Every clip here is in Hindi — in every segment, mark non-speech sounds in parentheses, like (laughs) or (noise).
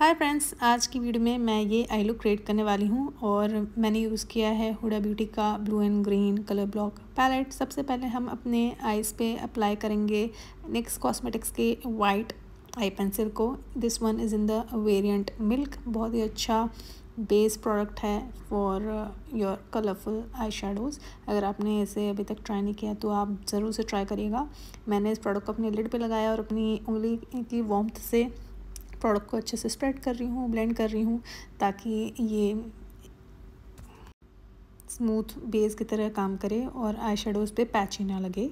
हाय फ्रेंड्स आज की वीडियो में मैं ये आई लुक क्रिएट करने वाली हूँ और मैंने यूज़ किया है हुडा ब्यूटी का blue and green colour block palette सबसे पहले हम अपने आईज़ पे अप्लाई करेंगे नेक्स्ट कॉस्मेटिक्स के वाइट आई पेंसिल को this one is in the variant milk बहुत ही अच्छा बेस प्रोडक्ट है for your colourful eye shadows अगर आपने इसे अभी तक ट्राई नहीं किया तो आप ज़रूर से ट्राई करिएगा मैंने इस प्रोडक्ट को अपने लिड पे लगाया और अपनी उंगली की वॉम्थ से प्रोडक्ट को अच्छे से स्प्रेड कर रही हूँ ब्लेंड कर रही हूँ ताकि ये स्मूथ बेस की तरह काम करे और आई शेडोज़ पर पैच ही ना लगे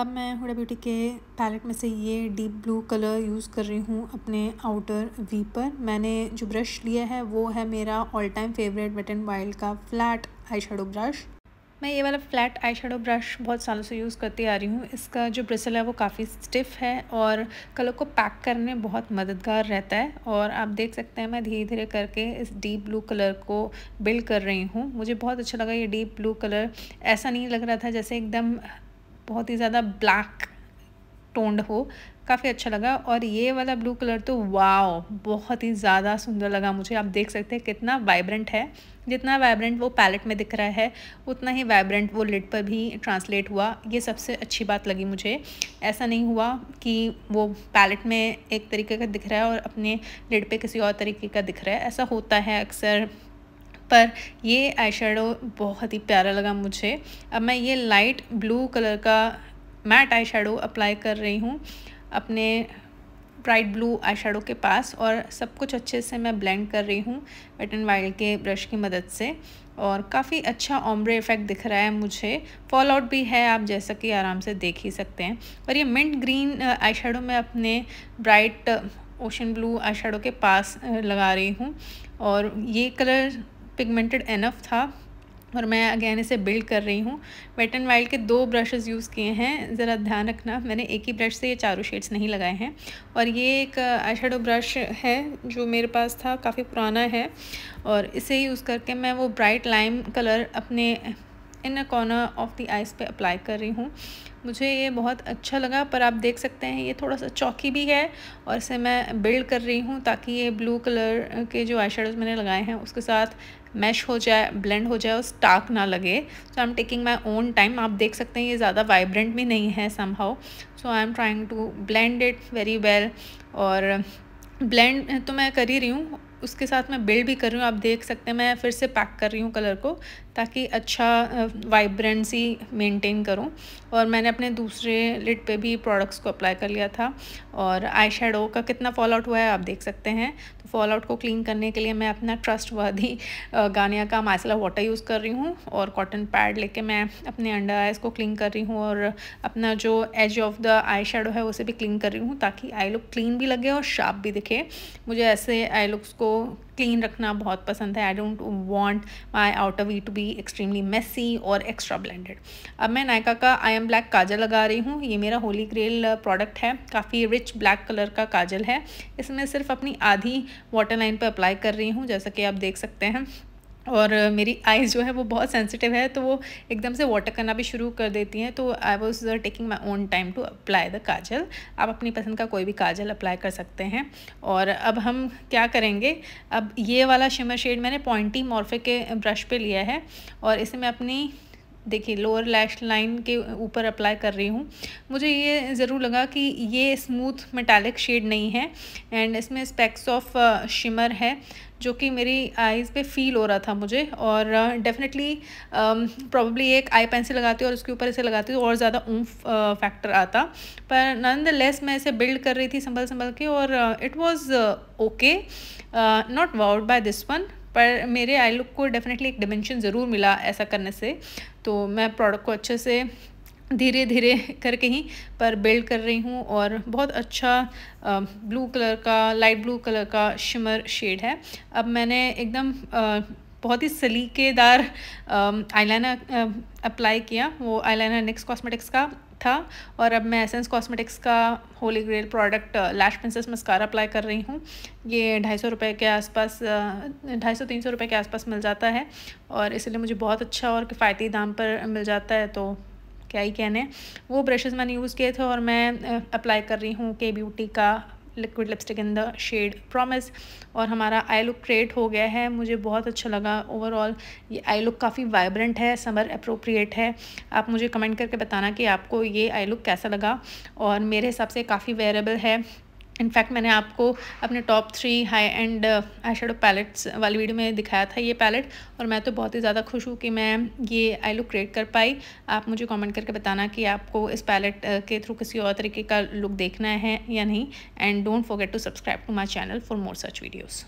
अब मैं हुडा ब्यूटी के पैलेट में से ये डीप ब्लू कलर यूज़ कर रही हूँ अपने आउटर वी पर मैंने जो ब्रश लिया है वो है मेरा all time favourite wet and wild का फ्लैट आई शेडो ब्रश मैं ये वाला फ्लैट आई ब्रश बहुत सालों से यूज़ करती आ रही हूँ इसका जो ब्रिसल है वो काफ़ी स्टिफ है और कलर को पैक करने में बहुत मददगार रहता है और आप देख सकते हैं मैं धीरे धीरे करके इस डीप ब्लू कलर को बिल्ड कर रही हूँ मुझे बहुत अच्छा लगा ये डीप ब्लू कलर ऐसा नहीं लग रहा था जैसे एकदम बहुत ही ज़्यादा ब्लैक टोंड हो काफ़ी अच्छा लगा और ये वाला ब्लू कलर तो वाओ बहुत ही ज़्यादा सुंदर लगा मुझे आप देख सकते हैं कितना वाइब्रेंट है जितना वाइब्रेंट वो पैलेट में दिख रहा है उतना ही वाइब्रेंट वो लिड पर भी ट्रांसलेट हुआ ये सबसे अच्छी बात लगी मुझे ऐसा नहीं हुआ कि वो पैलेट में एक तरीके का दिख रहा है और अपने लिड पर किसी और तरीके का दिख रहा है ऐसा होता है अक्सर पर ये आई बहुत ही प्यारा लगा मुझे अब मैं ये लाइट ब्लू कलर का मैट आई अप्लाई कर रही हूँ अपने ब्राइट ब्लू आई के पास और सब कुछ अच्छे से मैं ब्लेंड कर रही हूँ वेट एंड वाइल्ड के ब्रश की मदद से और काफ़ी अच्छा ऑम्ब्रे इफ़ेक्ट दिख रहा है मुझे फॉल आउट भी है आप जैसा कि आराम से देख ही सकते हैं और ये मिंट ग्रीन आई मैं अपने ब्राइट ओशन ब्लू आई के पास लगा रही हूँ और ये कलर पिगमेंटेड एनफ था और मैं अगेन इसे बिल्ड कर रही हूँ वेट एंड वाइल्ड के दो ब्रशेस यूज़ किए हैं ज़रा ध्यान रखना मैंने एक ही ब्रश से ये चारों शेड्स नहीं लगाए हैं और ये एक आई शेडो ब्रश है जो मेरे पास था काफ़ी पुराना है और इसे यूज़ करके मैं वो ब्राइट लाइम कलर अपने in corner of the eyes पे अप्लाई कर रही हूँ मुझे ये बहुत अच्छा लगा पर आप देख सकते हैं ये थोड़ा सा चौकी भी है और इसे मैं बिल्ड कर रही हूँ ताकि ये ब्लू कलर के जो आई मैंने लगाए हैं उसके साथ मैश हो जाए ब्लेंड हो जाए और स्टाक ना लगे so I am taking my own time आप देख सकते हैं ये ज़्यादा वाइब्रेंट भी नहीं है somehow so I am trying to blend it very well और ब्लेंड तो मैं कर ही रही हूँ उसके साथ मैं बिल्ड भी कर रही हूँ आप देख सकते हैं मैं फिर से पैक कर रही हूँ कलर को ताकि अच्छा वाइब्रेंसी मेंटेन करूँ और मैंने अपने दूसरे लिड पे भी प्रोडक्ट्स को अप्लाई कर लिया था और आई का कितना फॉल आउट हुआ है आप देख सकते हैं तो फॉल आउट को क्लीन करने के लिए मैं अपना ट्रस्ट वर्दी गानिया का माइसला वाटर यूज़ कर रही हूँ और कॉटन पैड लेके मैं अपने अंडर आइज़ को क्लीन कर रही हूँ और अपना जो एज ऑफ द आई है उसे भी क्लीन कर रही हूँ ताकि आई लुक क्लीन भी लगे और शार्प भी दिखे मुझे ऐसे आई लुक्स को को क्लीन रखना बहुत पसंद है I don't want my outer V to be extremely messy और एक्स्ट्रा ब्लेंडेड अब मैं नायका का आई एम ब्लैक काजल लगा रही हूँ ये मेरा होली ग्रेल प्रोडक्ट है काफ़ी रिच ब्लैक कलर का काजल है इसमें सिर्फ अपनी आधी वाटर लाइन पर अप्लाई कर रही हूँ जैसा कि आप देख सकते हैं और मेरी आईज जो है वो बहुत सेंसिटिव है तो वो एकदम से वाटर करना भी शुरू कर देती हैं तो I was taking my own time to apply the kajal आप अपनी पसंद का कोई भी काजल अप्लाई कर सकते हैं और अब हम क्या करेंगे अब ये वाला शिमर शेड मैंने पॉइंटी मॉर्फे के ब्रश पे लिया है और इसे मैं अपनी देखिए लोअर लैश लाइन के ऊपर अप्लाई कर रही हूँ मुझे ये ज़रूर लगा कि ये स्मूथ मेटालिक शेड नहीं है एंड इसमें स्पेक्स ऑफ शिमर है जो कि मेरी आईज़ पे फील हो रहा था मुझे और डेफिनेटली uh, प्रॉब्ली um, एक आई पेंसिल लगाती हूँ और उसके ऊपर इसे लगाती हूँ तो और ज़्यादा ऊँफ फैक्टर uh, आता पर नंद लेस मैं इसे बिल्ड कर रही थी संभल संभल के और it was okay not wowed by this one पर मेरे आई लुक को डेफिनेटली एक डिमेंशन ज़रूर मिला ऐसा करने से तो मैं प्रोडक्ट को अच्छे से धीरे धीरे (laughs) करके ही पर बिल्ड कर रही हूँ और बहुत अच्छा ब्लू कलर का लाइट ब्लू कलर का शिमर शेड है अब मैंने एकदम बहुत ही सलीकेदार आईलाइनर अप्लाई किया वो आईलाइनर नेक्स्ट कॉस्मेटिक्स का था और अब मैं एसेंस कॉस्मेटिक्स का holy grail product lash princess mascara apply कर रही हूँ ये ढाई सौ रुपये के आसपास uh, ढाई सौ तीन सौ रुपये के आसपास मिल जाता है और इसलिए मुझे बहुत अच्छा और किफ़ायती दाम पर मिल जाता है तो क्या ही कहने वो ब्रशेज़ मैंने यूज़ किए थे और मैं अप्लाई uh, कर रही हूँ के ब्यूटी का liquid lipstick in the shade promise और हमारा आई लुक क्रिएट हो गया है मुझे बहुत अच्छा लगा ओवरऑल ये आई लुक काफ़ी वाइब्रेंट है समर अप्रोप्रिएट है आप मुझे कमेंट करके बताना कि आपको ये आई लुक कैसा लगा और मेरे हिसाब से काफ़ी वेरेबल है इनफैक्ट मैंने आपको अपने top three high end eye shadow palettes वाली वीडियो में दिखाया था ये पैलेट और मैं तो बहुत ही ज़्यादा खुश हूँ कि मैं ये आई लुक क्रिएट कर पाई आप मुझे कमेंट करके बताना कि आपको इस पैलेट uh, के थ्रू किसी और तरीके का लुक देखना है या नहीं and don't forget to subscribe to my channel for more such videos